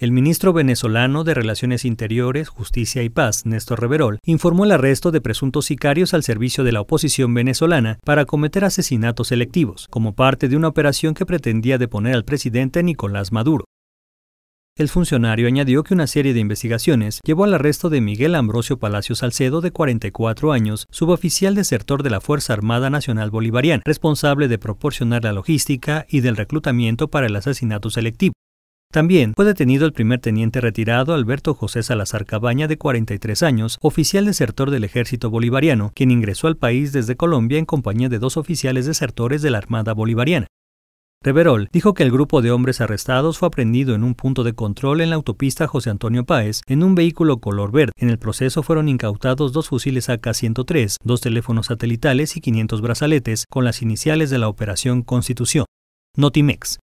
El ministro venezolano de Relaciones Interiores, Justicia y Paz, Néstor Reverol, informó el arresto de presuntos sicarios al servicio de la oposición venezolana para cometer asesinatos selectivos, como parte de una operación que pretendía deponer al presidente Nicolás Maduro. El funcionario añadió que una serie de investigaciones llevó al arresto de Miguel Ambrosio Palacio Salcedo, de 44 años, suboficial desertor de la Fuerza Armada Nacional Bolivariana, responsable de proporcionar la logística y del reclutamiento para el asesinato selectivo. También fue detenido el primer teniente retirado Alberto José Salazar Cabaña, de 43 años, oficial desertor del ejército bolivariano, quien ingresó al país desde Colombia en compañía de dos oficiales desertores de la Armada Bolivariana. Reverol dijo que el grupo de hombres arrestados fue aprendido en un punto de control en la autopista José Antonio Páez en un vehículo color verde. En el proceso fueron incautados dos fusiles AK-103, dos teléfonos satelitales y 500 brazaletes con las iniciales de la Operación Constitución. Notimex.